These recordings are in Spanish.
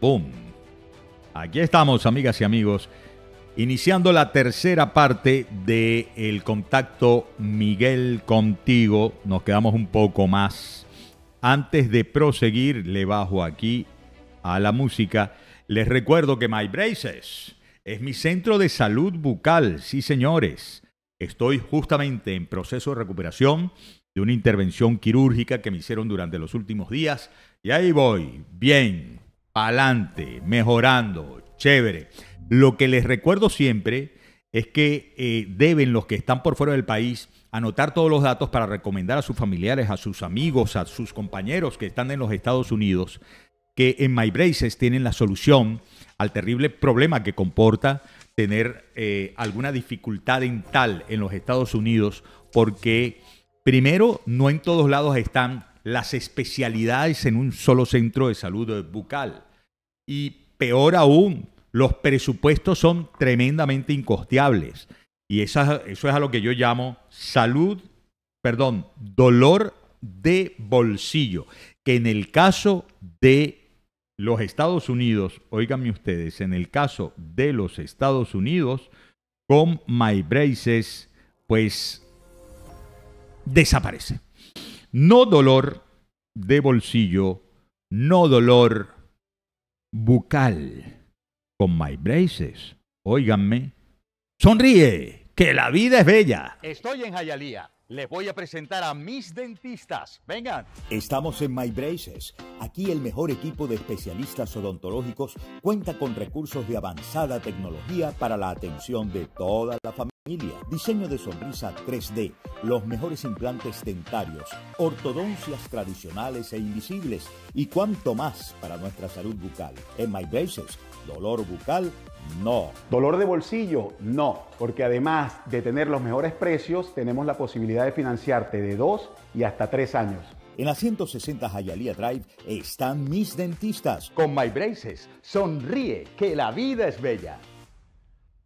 Boom. Aquí estamos, amigas y amigos, iniciando la tercera parte de El contacto Miguel contigo. Nos quedamos un poco más. Antes de proseguir, le bajo aquí a la música. Les recuerdo que My Braces es mi centro de salud bucal. Sí, señores. Estoy justamente en proceso de recuperación de una intervención quirúrgica que me hicieron durante los últimos días y ahí voy, bien, ¡Adelante! mejorando, chévere. Lo que les recuerdo siempre es que eh, deben los que están por fuera del país anotar todos los datos para recomendar a sus familiares, a sus amigos, a sus compañeros que están en los Estados Unidos, que en MyBraces tienen la solución al terrible problema que comporta tener eh, alguna dificultad dental en los Estados Unidos, porque primero, no en todos lados están las especialidades en un solo centro de salud bucal y peor aún, los presupuestos son tremendamente incosteables. Y esa, eso es a lo que yo llamo salud, perdón, dolor de bolsillo. Que en el caso de los Estados Unidos, oíganme ustedes, en el caso de los Estados Unidos, con My Braces, pues desaparece. No dolor de bolsillo, no dolor bucal con My Braces. Óiganme. Sonríe, que la vida es bella. Estoy en Jayalía. Les voy a presentar a mis dentistas. Vengan. Estamos en My Braces. Aquí el mejor equipo de especialistas odontológicos cuenta con recursos de avanzada tecnología para la atención de toda la familia diseño de sonrisa 3D, los mejores implantes dentarios, ortodoncias tradicionales e invisibles y cuanto más para nuestra salud bucal. En My Braces, dolor bucal no. Dolor de bolsillo, no, porque además de tener los mejores precios, tenemos la posibilidad de financiarte de 2 y hasta tres años. En la 160 Hayalía Drive están mis dentistas. Con My Braces, sonríe que la vida es bella.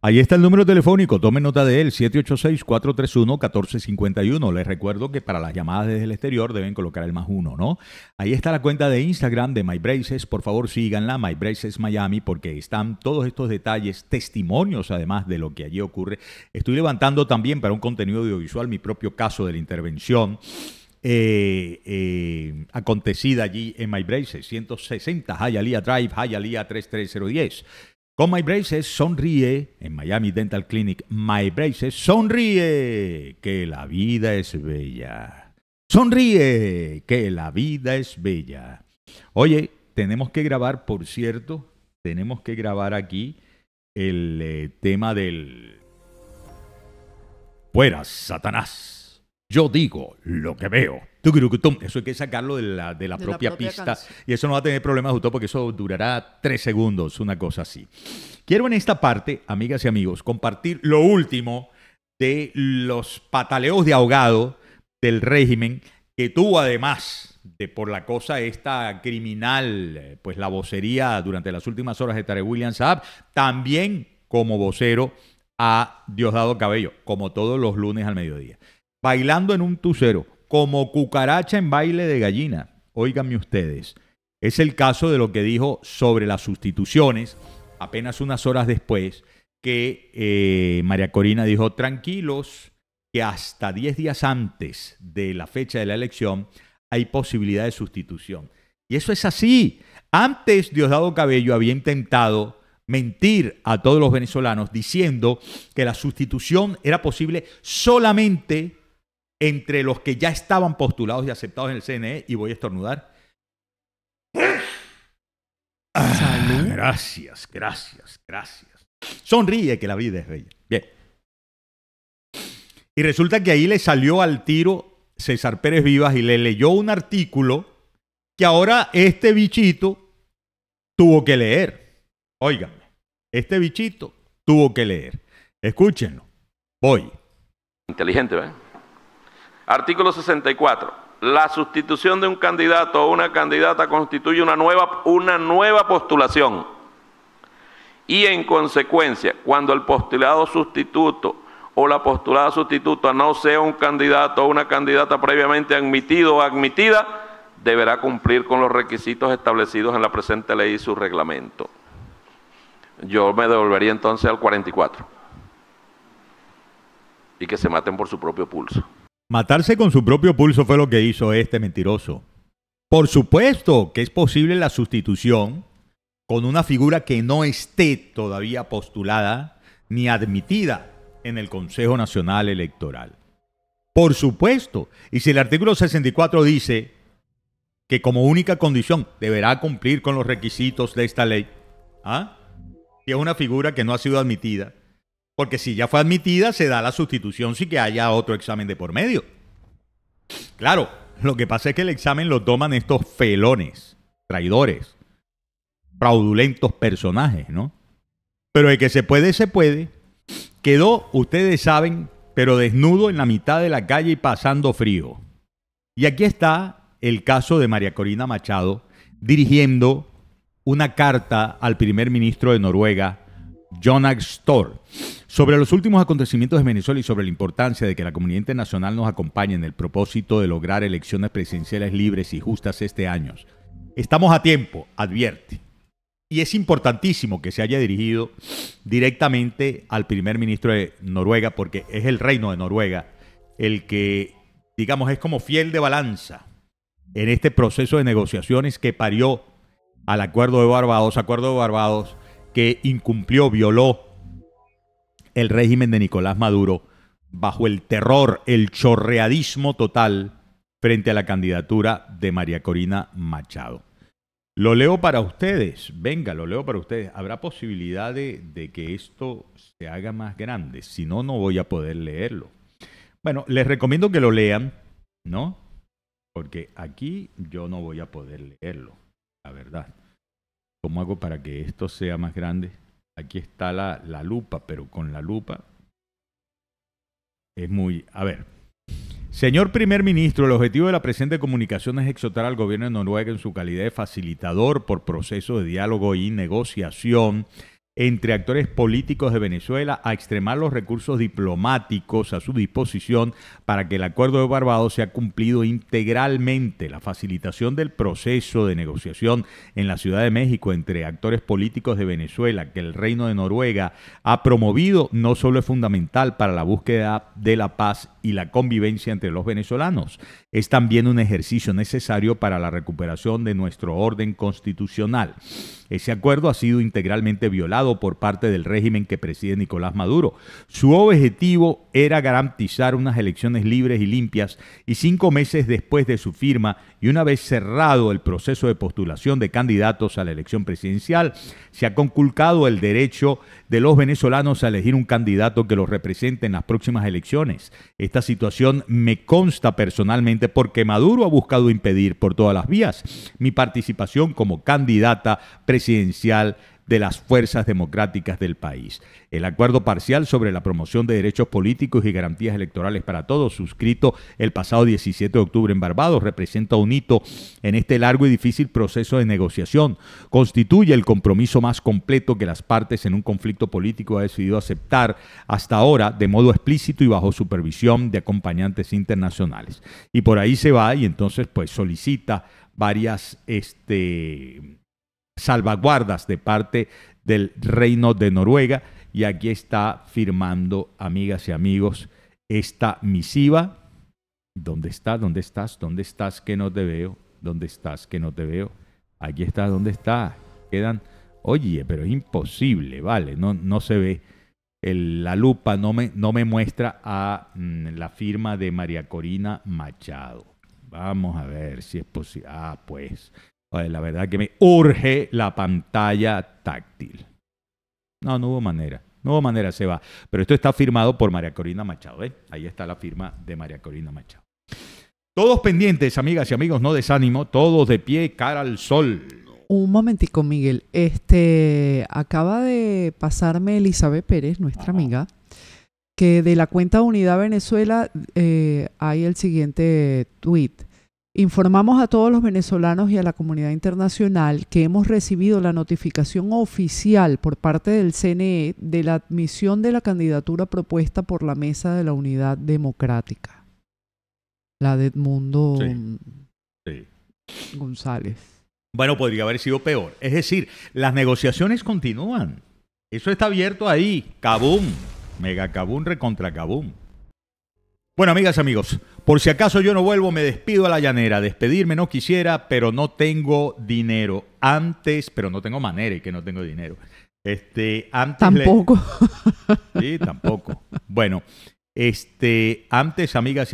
Ahí está el número telefónico, tome nota de él, 786-431-1451. Les recuerdo que para las llamadas desde el exterior deben colocar el más uno, ¿no? Ahí está la cuenta de Instagram de MyBraces, por favor síganla, MyBraces Miami, porque están todos estos detalles, testimonios además de lo que allí ocurre. Estoy levantando también para un contenido audiovisual mi propio caso de la intervención. Eh, eh, acontecida allí en MyBraces, 160 Hialeah Drive, Hialeah 33010. Con My Braces sonríe, en Miami Dental Clinic, My Braces sonríe, que la vida es bella. Sonríe, que la vida es bella. Oye, tenemos que grabar, por cierto, tenemos que grabar aquí el eh, tema del... Fuera, Satanás. Yo digo lo que veo. Eso hay que sacarlo de la, propia, pista. Y eso no va a tener problemas, Justo, porque eso durará tres segundos, una cosa así. Quiero en esta parte, amigas y amigos, compartir lo último de los pataleos de ahogado del régimen que tuvo además de por la cosa esta criminal, pues la vocería durante las últimas horas de Tare William Saab, también como vocero a Diosdado Cabello, como todos los lunes al mediodía. Bailando en un tucero, como cucaracha en baile de gallina. Óiganme ustedes. Es el caso de lo que dijo sobre las sustituciones, apenas unas horas después, que eh, María Corina dijo, tranquilos, que hasta 10 días antes de la fecha de la elección hay posibilidad de sustitución. Y eso es así. Antes Diosdado Cabello había intentado mentir a todos los venezolanos diciendo que la sustitución era posible solamente entre los que ya estaban postulados y aceptados en el CNE, y voy a estornudar. Ah, gracias, gracias, gracias. Sonríe que la vida es bella. Bien. Y resulta que ahí le salió al tiro César Pérez Vivas y le leyó un artículo que ahora este bichito tuvo que leer. Óigame, este bichito tuvo que leer. Escúchenlo. Voy. Inteligente, ¿verdad? ¿eh? Artículo 64. La sustitución de un candidato o una candidata constituye una nueva, postulación. Y en consecuencia, cuando el postulado sustituto o la postulada sustituta no sea un candidato o una candidata previamente admitido o admitida, deberá cumplir con los requisitos establecidos en la presente ley y su reglamento. Yo me devolvería entonces al 44. Y que se maten por su propio pulso. Matarse con su propio pulso fue lo que hizo este mentiroso. Por supuesto que es posible la sustitución con una figura que no esté todavía postulada ni admitida en el Consejo Nacional Electoral. Por supuesto, y si el artículo 64 dice que como única condición deberá cumplir con los requisitos de esta ley, ¿ah? si es una figura que no ha sido admitida, porque si ya fue admitida, se da la sustitución sin que haya otro examen de por medio. Claro, lo que pasa es que el examen lo toman estos felones, traidores, fraudulentos personajes, ¿no? Pero el que se puede, se puede. Quedó, ustedes saben, pero desnudo en la mitad de la calle y pasando frío. Y aquí está el caso de María Corina Machado dirigiendo una carta al primer ministro de Noruega, John Store. Sobre los últimos acontecimientos de Venezuela y sobre la importancia de que la comunidad internacional nos acompañe en el propósito de lograr elecciones presidenciales libres y justas este año. Estamos a tiempo, advierte. Y es importantísimo que se haya dirigido directamente al primer ministro de Noruega, porque es el reino de Noruega el que, digamos, es como fiel de balanza en este proceso de negociaciones que parió al acuerdo de Barbados, acuerdo de Barbados, que incumplió, violó el régimen de Nicolás Maduro bajo el terror, el chorreadismo total frente a la candidatura de María Corina Machado. Lo leo para ustedes, venga, lo leo para ustedes. Habrá posibilidad de, de que esto se haga más grande, si no, no voy a poder leerlo. Bueno, les recomiendo que lo lean, ¿no? Porque aquí yo no voy a poder leerlo, la verdad. ¿Cómo hago para que esto sea más grande? Aquí está la, la lupa, pero con la lupa es muy... A ver, Señor primer ministro, el objetivo de la presente comunicación es exhortar al gobierno de Noruega en su calidad de facilitador por procesos de diálogo y negociación entre actores políticos de Venezuela a extremar los recursos diplomáticos a su disposición para que el acuerdo de Barbados sea cumplido integralmente. La facilitación del proceso de negociación en la Ciudad de México entre actores políticos de Venezuela que el Reino de Noruega ha promovido no solo es fundamental para la búsqueda de la paz y la convivencia entre los venezolanos, es también un ejercicio necesario para la recuperación de nuestro orden constitucional. Ese acuerdo ha sido integralmente violado por parte del régimen que preside Nicolás Maduro. Su objetivo era garantizar unas elecciones libres y limpias y cinco meses después de su firma y una vez cerrado el proceso de postulación de candidatos a la elección presidencial, se ha conculcado el derecho de los venezolanos a elegir un candidato que los represente en las próximas elecciones. Esta situación me consta personalmente porque Maduro ha buscado impedir por todas las vías mi participación como candidata presidencial presidencial de las fuerzas democráticas del país. El acuerdo parcial sobre la promoción de derechos políticos y garantías electorales para todos, suscrito el pasado 17 de octubre en Barbados, representa un hito en este largo y difícil proceso de negociación. Constituye el compromiso más completo que las partes en un conflicto político han decidido aceptar hasta ahora de modo explícito y bajo supervisión de acompañantes internacionales. Y por ahí se va y entonces pues solicita varias este, salvaguardas de parte del Reino de Noruega. Y aquí está firmando, amigas y amigos, esta misiva. ¿Dónde está? ¿Dónde estás? ¿Dónde estás que no te veo? ¿Dónde estás que no te veo? Aquí está, ¿dónde está Quedan, oye, pero es imposible, ¿vale? No, no se ve. la lupa no me, no me muestra a mm, la firma de María Corina Machado. Vamos a ver si es posible. Ah, pues la verdad que me urge la pantalla táctil. No, no hubo manera. No hubo manera, se va. Pero esto está firmado por María Corina Machado. ¿eh? Ahí está la firma de María Corina Machado. Todos pendientes, amigas y amigos, no desánimo, todos de pie, cara al sol. Un momentico, Miguel. Este acaba de pasarme Elizabeth Pérez, nuestra amiga, que de la cuenta Unidad Venezuela eh, hay el siguiente tweet. Informamos a todos los venezolanos y a la comunidad internacional que hemos recibido la notificación oficial por parte del CNE de la admisión de la candidatura propuesta por la Mesa de la Unidad Democrática, la de Edmundo González. Bueno, podría haber sido peor. Es decir, las negociaciones continúan. Eso está abierto ahí. Cabum. Mega Cabum recontra Cabum. Bueno, amigas, amigos, por si acaso yo no vuelvo, me despido a la llanera. Despedirme no quisiera, pero no tengo dinero. Antes, pero no tengo manera y que no tengo dinero. Este, antes tampoco. Sí, tampoco. Bueno, este, antes, amigas y